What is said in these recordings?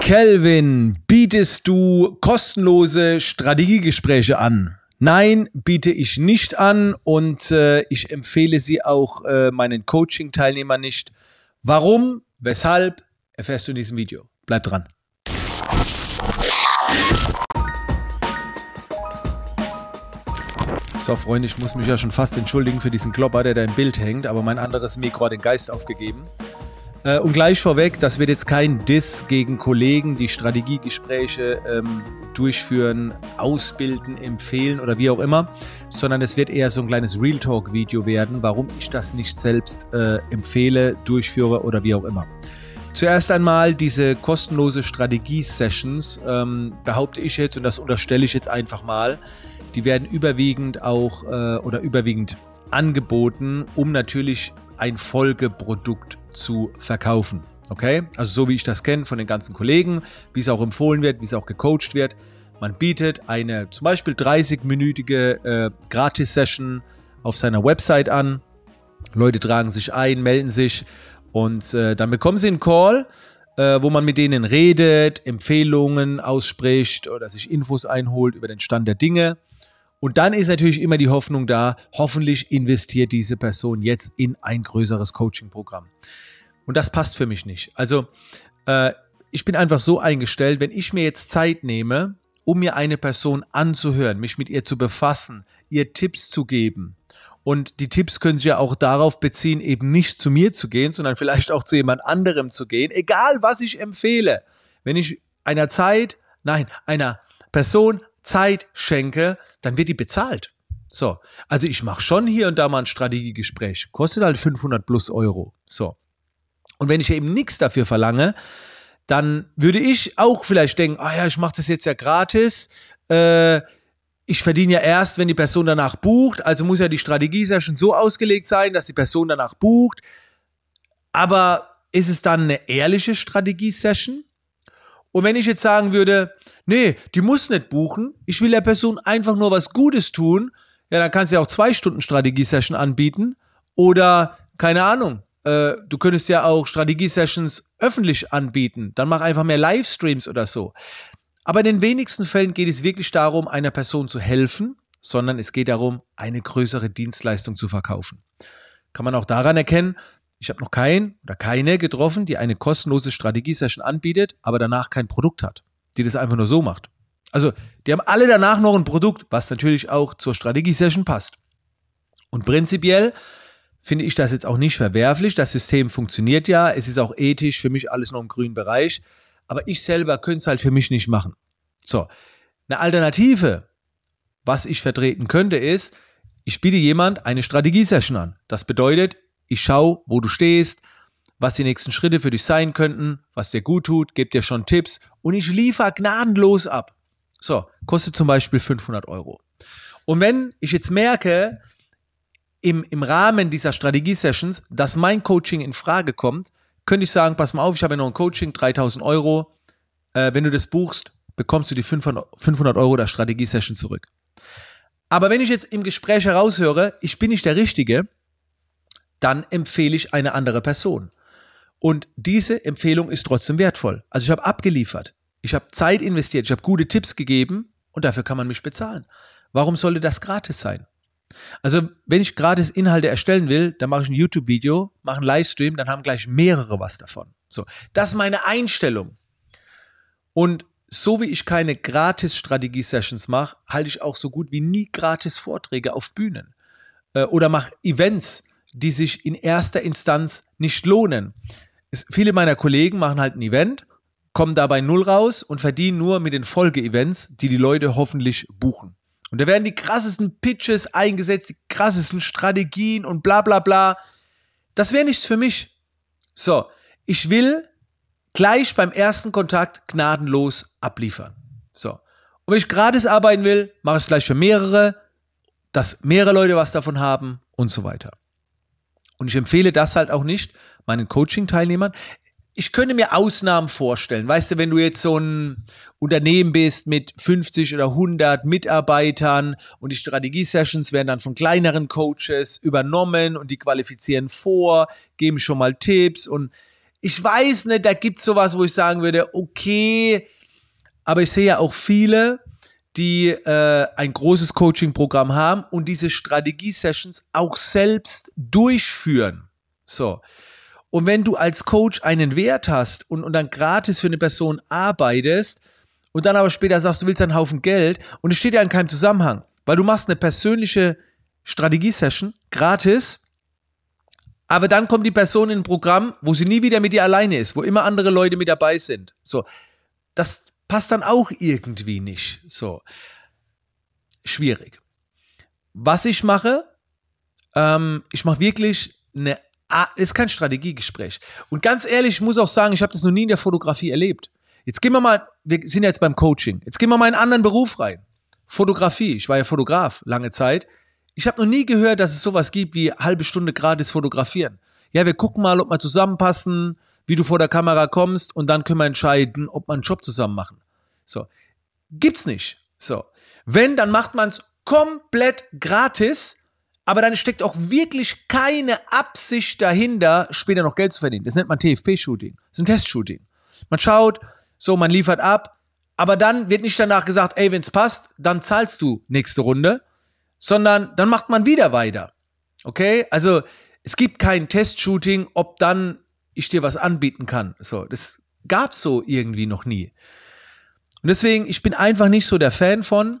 Kelvin, bietest du kostenlose Strategiegespräche an? Nein, biete ich nicht an und äh, ich empfehle sie auch äh, meinen Coaching-Teilnehmern nicht. Warum? Weshalb? Erfährst du in diesem Video. Bleib dran. So, Freunde, ich muss mich ja schon fast entschuldigen für diesen Klopper, der da im Bild hängt, aber mein anderes Mikro hat den Geist aufgegeben. Äh, und gleich vorweg, das wird jetzt kein Diss gegen Kollegen, die Strategiegespräche ähm, durchführen, ausbilden, empfehlen oder wie auch immer, sondern es wird eher so ein kleines Real Talk-Video werden, warum ich das nicht selbst äh, empfehle, durchführe oder wie auch immer. Zuerst einmal diese kostenlose Strategie-Sessions, ähm, behaupte ich jetzt und das unterstelle ich jetzt einfach mal. Die werden überwiegend auch äh, oder überwiegend angeboten, um natürlich ein Folgeprodukt zu verkaufen. Okay? Also so wie ich das kenne von den ganzen Kollegen, wie es auch empfohlen wird, wie es auch gecoacht wird. Man bietet eine zum Beispiel 30-minütige äh, Gratis-Session auf seiner Website an. Leute tragen sich ein, melden sich und äh, dann bekommen sie einen Call, äh, wo man mit denen redet, Empfehlungen ausspricht oder sich Infos einholt über den Stand der Dinge. Und dann ist natürlich immer die Hoffnung da, hoffentlich investiert diese Person jetzt in ein größeres Coaching-Programm. Und das passt für mich nicht. Also äh, ich bin einfach so eingestellt, wenn ich mir jetzt Zeit nehme, um mir eine Person anzuhören, mich mit ihr zu befassen, ihr Tipps zu geben. Und die Tipps können sich ja auch darauf beziehen, eben nicht zu mir zu gehen, sondern vielleicht auch zu jemand anderem zu gehen, egal was ich empfehle. Wenn ich einer Zeit, nein, einer Person Zeit schenke, dann wird die bezahlt. So, also ich mache schon hier und da mal ein Strategiegespräch. Kostet halt 500 plus Euro. So. Und wenn ich eben nichts dafür verlange, dann würde ich auch vielleicht denken, ah oh ja, ich mache das jetzt ja gratis. Äh, ich verdiene ja erst, wenn die Person danach bucht. Also muss ja die Strategie ja schon so ausgelegt sein, dass die Person danach bucht. Aber ist es dann eine ehrliche Strategie-Session? Und wenn ich jetzt sagen würde, nee, die muss nicht buchen, ich will der Person einfach nur was Gutes tun, ja, dann kannst du ja auch zwei Stunden Strategie-Session anbieten oder keine Ahnung. Äh, du könntest ja auch Strategie-Sessions öffentlich anbieten. Dann mach einfach mehr Livestreams oder so. Aber in den wenigsten Fällen geht es wirklich darum, einer Person zu helfen, sondern es geht darum, eine größere Dienstleistung zu verkaufen. Kann man auch daran erkennen, ich habe noch keinen oder keine getroffen, die eine kostenlose Strategiesession anbietet, aber danach kein Produkt hat, die das einfach nur so macht. Also, die haben alle danach noch ein Produkt, was natürlich auch zur Strategiesession passt. Und prinzipiell finde ich das jetzt auch nicht verwerflich. Das System funktioniert ja. Es ist auch ethisch für mich alles noch im grünen Bereich. Aber ich selber könnte es halt für mich nicht machen. So. Eine Alternative, was ich vertreten könnte, ist, ich biete jemand eine Strategiesession an. Das bedeutet, ich schaue, wo du stehst, was die nächsten Schritte für dich sein könnten, was dir gut tut, gebe dir schon Tipps und ich liefere gnadenlos ab. So, kostet zum Beispiel 500 Euro. Und wenn ich jetzt merke, im, im Rahmen dieser Strategie-Sessions, dass mein Coaching in Frage kommt, könnte ich sagen, pass mal auf, ich habe ja noch ein Coaching, 3000 Euro. Äh, wenn du das buchst, bekommst du die 500 Euro der Strategie-Session zurück. Aber wenn ich jetzt im Gespräch heraushöre, ich bin nicht der Richtige, dann empfehle ich eine andere Person. Und diese Empfehlung ist trotzdem wertvoll. Also ich habe abgeliefert. Ich habe Zeit investiert. Ich habe gute Tipps gegeben und dafür kann man mich bezahlen. Warum sollte das gratis sein? Also wenn ich gratis Inhalte erstellen will, dann mache ich ein YouTube-Video, mache einen Livestream, dann haben gleich mehrere was davon. So, das ist meine Einstellung. Und so wie ich keine gratis Strategie-Sessions mache, halte ich auch so gut wie nie gratis Vorträge auf Bühnen äh, oder mache Events die sich in erster Instanz nicht lohnen. Es, viele meiner Kollegen machen halt ein Event, kommen dabei null raus und verdienen nur mit den Folge-Events, die die Leute hoffentlich buchen. Und da werden die krassesten Pitches eingesetzt, die krassesten Strategien und bla bla bla. Das wäre nichts für mich. So, ich will gleich beim ersten Kontakt gnadenlos abliefern. So. Und wenn ich gratis arbeiten will, mache ich es gleich für mehrere, dass mehrere Leute was davon haben und so weiter. Und ich empfehle das halt auch nicht meinen Coaching-Teilnehmern. Ich könnte mir Ausnahmen vorstellen. Weißt du, wenn du jetzt so ein Unternehmen bist mit 50 oder 100 Mitarbeitern und die Strategie-Sessions werden dann von kleineren Coaches übernommen und die qualifizieren vor, geben schon mal Tipps und ich weiß nicht, da gibt es sowas, wo ich sagen würde, okay, aber ich sehe ja auch viele, die äh, ein großes Coaching-Programm haben und diese Strategie-Sessions auch selbst durchführen. So. Und wenn du als Coach einen Wert hast und, und dann gratis für eine Person arbeitest und dann aber später sagst, du willst einen Haufen Geld und es steht ja in keinem Zusammenhang, weil du machst eine persönliche Strategie-Session gratis aber dann kommt die Person in ein Programm, wo sie nie wieder mit dir alleine ist, wo immer andere Leute mit dabei sind. So, das passt dann auch irgendwie nicht. So. Schwierig. Was ich mache, ähm, ich mache wirklich eine, A ist kein Strategiegespräch. Und ganz ehrlich, ich muss auch sagen, ich habe das noch nie in der Fotografie erlebt. Jetzt gehen wir mal, wir sind ja jetzt beim Coaching, jetzt gehen wir mal in einen anderen Beruf rein. Fotografie, ich war ja Fotograf lange Zeit. Ich habe noch nie gehört, dass es sowas gibt wie halbe Stunde gratis fotografieren. Ja, wir gucken mal, ob wir zusammenpassen, wie du vor der Kamera kommst und dann können wir entscheiden, ob wir einen Job zusammen machen. So. Gibt's nicht. So. Wenn, dann macht man's komplett gratis, aber dann steckt auch wirklich keine Absicht dahinter, später noch Geld zu verdienen. Das nennt man TFP-Shooting. Das ist ein Test-Shooting. Man schaut, so, man liefert ab, aber dann wird nicht danach gesagt, ey, wenn's passt, dann zahlst du nächste Runde, sondern dann macht man wieder weiter. Okay? Also, es gibt kein Test-Shooting, ob dann ich dir was anbieten kann. So, das es so irgendwie noch nie. Und deswegen, ich bin einfach nicht so der Fan von.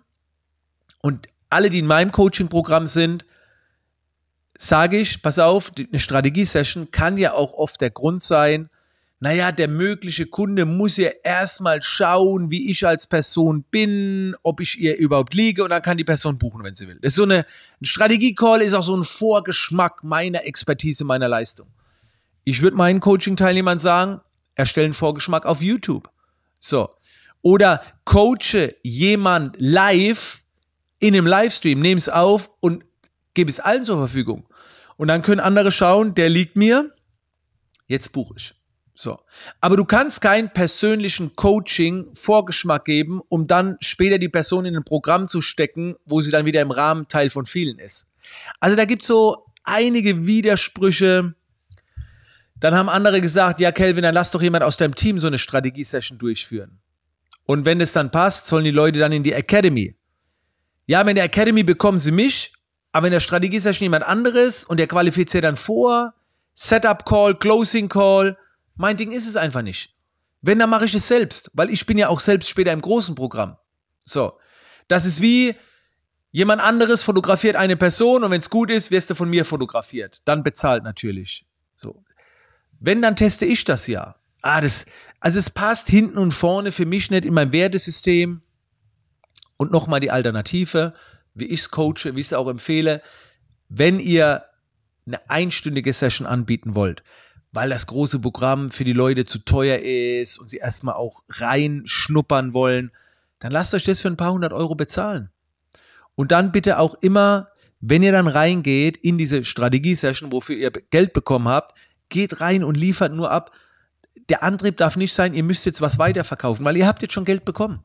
Und alle, die in meinem Coaching-Programm sind, sage ich, pass auf, eine Strategiesession kann ja auch oft der Grund sein, naja, der mögliche Kunde muss ja erstmal schauen, wie ich als Person bin, ob ich ihr überhaupt liege und dann kann die Person buchen, wenn sie will. Das ist so eine, ein Strategie-Call ist auch so ein Vorgeschmack meiner Expertise, meiner Leistung. Ich würde meinen Coaching-Teilnehmern sagen, erstellen Vorgeschmack auf YouTube. So. Oder coache jemand live in einem Livestream, nehme es auf und gebe es allen zur Verfügung. Und dann können andere schauen, der liegt mir, jetzt buche ich. So. Aber du kannst keinen persönlichen Coaching-Vorgeschmack geben, um dann später die Person in ein Programm zu stecken, wo sie dann wieder im Rahmen Teil von vielen ist. Also da gibt es so einige Widersprüche, dann haben andere gesagt, ja, Kelvin, dann lass doch jemand aus deinem Team so eine Strategiesession durchführen. Und wenn es dann passt, sollen die Leute dann in die Academy. Ja, aber in der Academy bekommen sie mich, aber in der Strategiesession jemand anderes und der qualifiziert dann vor. Setup Call, Closing Call. Mein Ding ist es einfach nicht. Wenn, dann mache ich es selbst, weil ich bin ja auch selbst später im großen Programm. So. Das ist wie, Jemand anderes fotografiert eine Person und wenn es gut ist, wirst du von mir fotografiert. Dann bezahlt natürlich. Wenn, dann teste ich das ja. Ah, das, also es passt hinten und vorne für mich nicht in mein Wertesystem. Und nochmal die Alternative, wie ich es coache, wie ich es auch empfehle, wenn ihr eine einstündige Session anbieten wollt, weil das große Programm für die Leute zu teuer ist und sie erstmal auch reinschnuppern wollen, dann lasst euch das für ein paar hundert Euro bezahlen. Und dann bitte auch immer, wenn ihr dann reingeht in diese Strategie-Session, wofür ihr Geld bekommen habt, geht rein und liefert nur ab. Der Antrieb darf nicht sein, ihr müsst jetzt was weiterverkaufen, weil ihr habt jetzt schon Geld bekommen.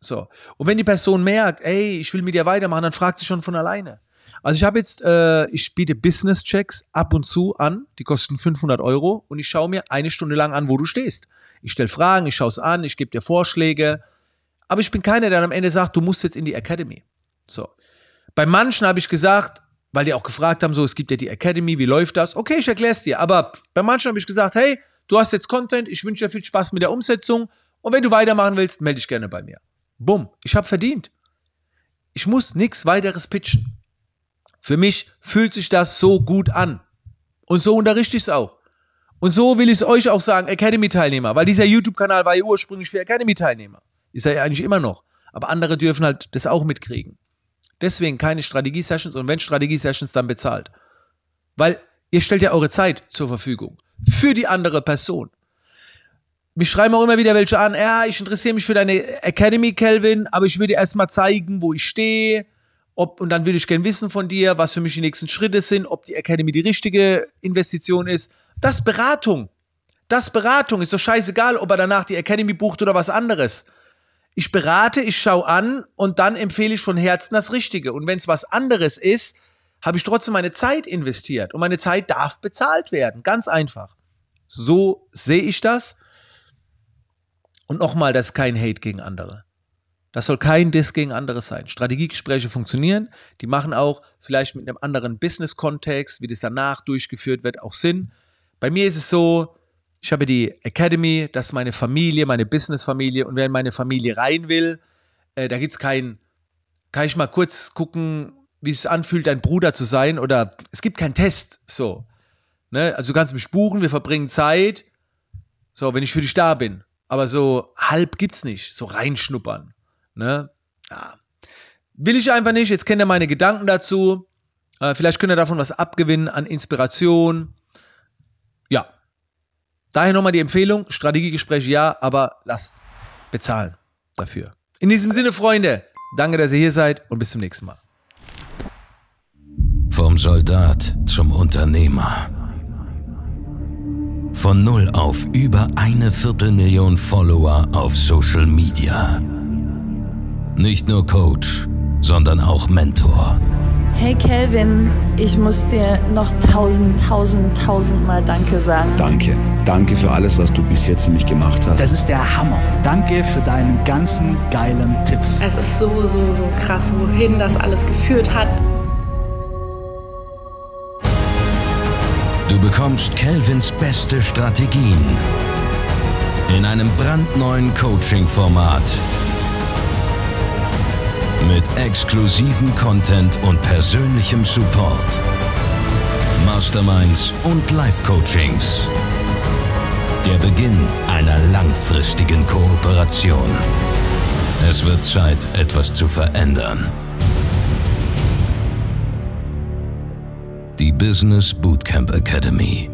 So. Und wenn die Person merkt, ey, ich will mit dir weitermachen, dann fragt sie schon von alleine. Also ich habe jetzt, äh, ich biete Business-Checks ab und zu an, die kosten 500 Euro und ich schaue mir eine Stunde lang an, wo du stehst. Ich stelle Fragen, ich schaue es an, ich gebe dir Vorschläge, aber ich bin keiner, der am Ende sagt, du musst jetzt in die Academy. So. Bei manchen habe ich gesagt, weil die auch gefragt haben, so, es gibt ja die Academy, wie läuft das? Okay, ich erkläre es dir. Aber bei manchen habe ich gesagt, hey, du hast jetzt Content, ich wünsche dir viel Spaß mit der Umsetzung und wenn du weitermachen willst, melde dich gerne bei mir. Bumm, ich habe verdient. Ich muss nichts weiteres pitchen. Für mich fühlt sich das so gut an. Und so unterrichte ich es auch. Und so will ich es euch auch sagen, Academy-Teilnehmer, weil dieser YouTube-Kanal war ja ursprünglich für Academy-Teilnehmer. Ist er ja eigentlich immer noch. Aber andere dürfen halt das auch mitkriegen. Deswegen keine Strategie-Sessions und wenn Strategie-Sessions, dann bezahlt. Weil ihr stellt ja eure Zeit zur Verfügung für die andere Person. Mich schreiben auch immer wieder welche an, ja, ich interessiere mich für deine Academy, Kelvin, aber ich will dir erstmal zeigen, wo ich stehe. Ob, und dann will ich gerne wissen von dir, was für mich die nächsten Schritte sind, ob die Academy die richtige Investition ist. Das Beratung. Das Beratung ist doch scheißegal, ob er danach die Academy bucht oder was anderes. Ich berate, ich schaue an und dann empfehle ich von Herzen das Richtige. Und wenn es was anderes ist, habe ich trotzdem meine Zeit investiert. Und meine Zeit darf bezahlt werden. Ganz einfach. So sehe ich das. Und nochmal, das ist kein Hate gegen andere. Das soll kein Diss gegen andere sein. Strategiegespräche funktionieren. Die machen auch vielleicht mit einem anderen Business-Kontext, wie das danach durchgeführt wird, auch Sinn. Bei mir ist es so, ich habe die Academy, das ist meine Familie, meine Business-Familie und wer in meine Familie rein will, äh, da gibt es keinen, kann ich mal kurz gucken, wie es anfühlt, dein Bruder zu sein oder es gibt keinen Test, so. Ne? Also du kannst mich buchen, wir verbringen Zeit, so, wenn ich für dich da bin. Aber so halb gibt's nicht, so reinschnuppern, ne? Ja. Will ich einfach nicht, jetzt kennt ihr meine Gedanken dazu, äh, vielleicht könnt ihr davon was abgewinnen an Inspiration, Daher nochmal die Empfehlung, Strategiegespräch ja, aber lasst bezahlen dafür. In diesem Sinne, Freunde, danke, dass ihr hier seid und bis zum nächsten Mal. Vom Soldat zum Unternehmer. Von null auf über eine Viertelmillion Follower auf Social Media. Nicht nur Coach, sondern auch Mentor. Hey Kelvin, ich muss dir noch tausend, tausend, tausend Mal Danke sagen. Danke. Danke für alles, was du bis jetzt für mich gemacht hast. Das ist der Hammer. Danke für deinen ganzen geilen Tipps. Es ist so, so, so krass, wohin das alles geführt hat. Du bekommst Kelvins beste Strategien in einem brandneuen Coaching-Format mit exklusivem Content und persönlichem Support. Masterminds und Live-Coachings. Der Beginn einer langfristigen Kooperation. Es wird Zeit, etwas zu verändern. Die Business Bootcamp Academy.